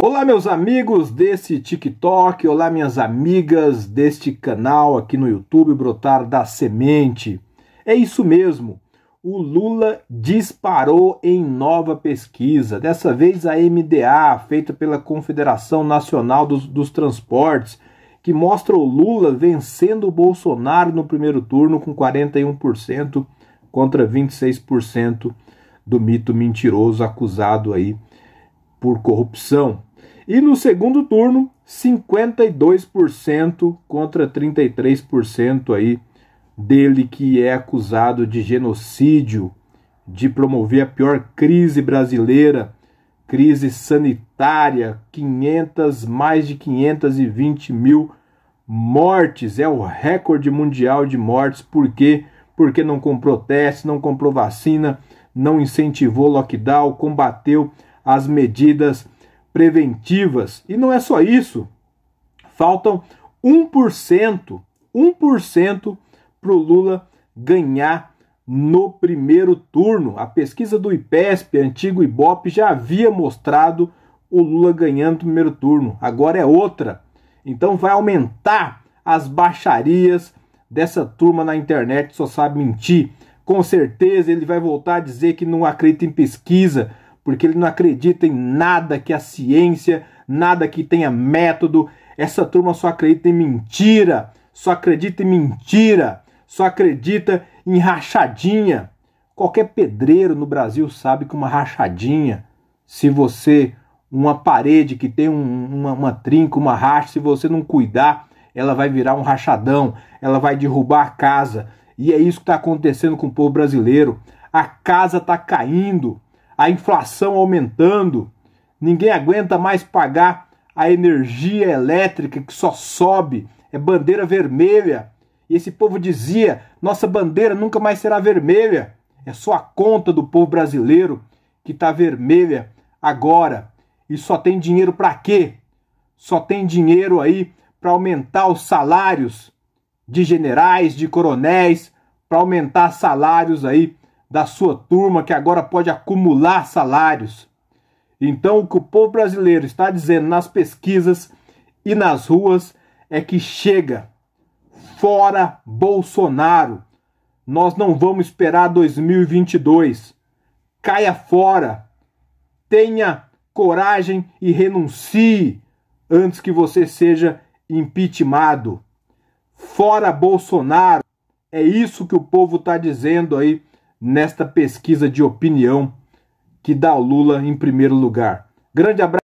Olá, meus amigos desse TikTok, olá, minhas amigas deste canal aqui no YouTube Brotar da Semente. É isso mesmo, o Lula disparou em nova pesquisa, dessa vez a MDA, feita pela Confederação Nacional dos, dos Transportes, que mostra o Lula vencendo o Bolsonaro no primeiro turno com 41% contra 26% do mito mentiroso acusado aí por corrupção. E no segundo turno, 52% contra 33% aí dele que é acusado de genocídio, de promover a pior crise brasileira, crise sanitária, 500 mais de 520 mil mortes, é o recorde mundial de mortes. Por quê? Porque não comprou teste, não comprou vacina, não incentivou lockdown, combateu as medidas preventivas. E não é só isso, faltam 1%, 1% para o Lula ganhar no primeiro turno. A pesquisa do IPESP, antigo IBOP, já havia mostrado o Lula ganhando no primeiro turno. Agora é outra. Então vai aumentar as baixarias dessa turma na internet que só sabe mentir. Com certeza ele vai voltar a dizer que não acredita em pesquisa, porque ele não acredita em nada que a ciência, nada que tenha método. Essa turma só acredita em mentira, só acredita em mentira, só acredita em rachadinha. Qualquer pedreiro no Brasil sabe que uma rachadinha, se você uma parede que tem um, uma, uma trinca, uma racha, se você não cuidar, ela vai virar um rachadão, ela vai derrubar a casa. E é isso que está acontecendo com o povo brasileiro. A casa está caindo a inflação aumentando, ninguém aguenta mais pagar a energia elétrica que só sobe, é bandeira vermelha. E esse povo dizia: nossa bandeira nunca mais será vermelha. É só a conta do povo brasileiro que está vermelha agora. E só tem dinheiro para quê? Só tem dinheiro aí para aumentar os salários de generais, de coronéis, para aumentar salários aí da sua turma que agora pode acumular salários. Então, o que o povo brasileiro está dizendo nas pesquisas e nas ruas é que chega fora Bolsonaro. Nós não vamos esperar 2022. Caia fora. Tenha coragem e renuncie antes que você seja impeachmentado. Fora Bolsonaro. É isso que o povo está dizendo aí nesta pesquisa de opinião que dá o Lula em primeiro lugar. Grande abraço.